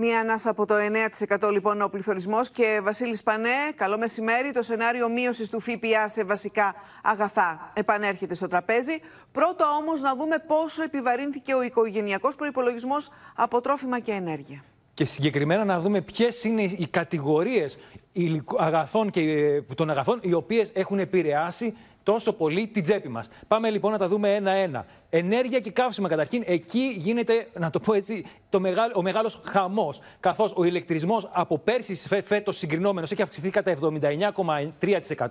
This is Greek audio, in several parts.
Μία ανάσα από το 9% λοιπόν ο πληθωρισμός. Και Βασίλης Πανέ, καλό μεσημέρι. Το σενάριο μείωσης του ΦΠΑ σε βασικά αγαθά επανέρχεται στο τραπέζι. Πρώτα όμως να δούμε πόσο επιβαρύνθηκε ο οικογενειακός προπολογισμό από τρόφιμα και ενέργεια. Και συγκεκριμένα να δούμε ποιες είναι οι κατηγορίες και, ε, των αγαθών οι οποίες έχουν επηρεάσει τόσο πολύ την τσέπη μας. Πάμε λοιπόν να τα δούμε ένα-ένα. Ενέργεια και καύσιμα καταρχήν. Εκεί γίνεται, να το πω έτσι, το μεγάλο, ο μεγάλος χαμός. Καθώς ο ηλεκτρισμός από πέρσι φέτος συγκρινόμενος έχει αυξηθεί κατά 79,3%,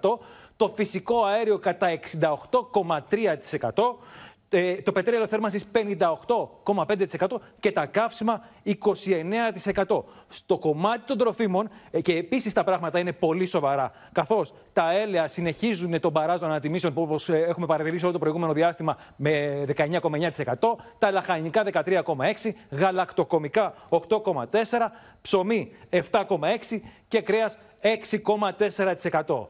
το φυσικό αέριο κατά 68,3%, ε, το πετρέλαιο θέρμανσης 58,5% και τα καύσιμα 29%. Στο κομμάτι των τροφίμων ε, και επίσης τα πράγματα είναι πολύ σοβαρά, καθώς τα έλαια συνεχίζουν τον παράζο ανατιμήσεων που όπως ε, έχουμε παρατηρήσει όλο το προηγούμενο διάστημα με 19,9%, τα λαχανικά 13,6%, γαλακτοκομικά 8,4%, ψωμί 7,6% και κρέας 6,4%.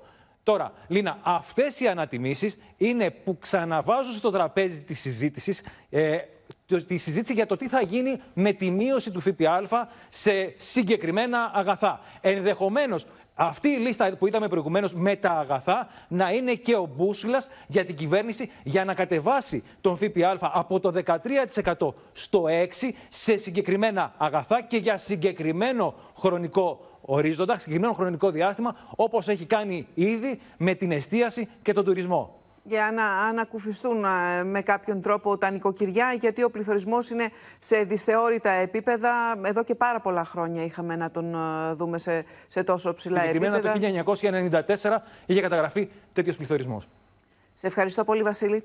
Τώρα, Λίνα, αυτές οι ανατιμήσεις είναι που ξαναβάζουν στο τραπέζι ε, της συζήτησης ε, τη για το τι θα γίνει με τη μείωση του ΦΠΑ σε συγκεκριμένα αγαθά. Ενδεχομένως αυτή η λίστα που είδαμε προηγουμένως με τα αγαθά να είναι και ο μπούσουλας για την κυβέρνηση για να κατεβάσει τον ΦΠΑ από το 13% στο 6% σε συγκεκριμένα αγαθά και για συγκεκριμένο χρονικό ορίζοντα, συγκεκριμένο χρονικό διάστημα, όπως έχει κάνει ήδη με την εστίαση και τον τουρισμό για να ανακουφιστούν ε, με κάποιον τρόπο τα νοικοκυριά, γιατί ο πληθωρισμός είναι σε δυσθεώρητα επίπεδα. Εδώ και πάρα πολλά χρόνια είχαμε να τον ε, δούμε σε, σε τόσο ψηλά επίπεδα. Συγκεκριμένα το 1994 είχε καταγραφεί τέτοιος πληθωρισμός. Σε ευχαριστώ πολύ, Βασίλη.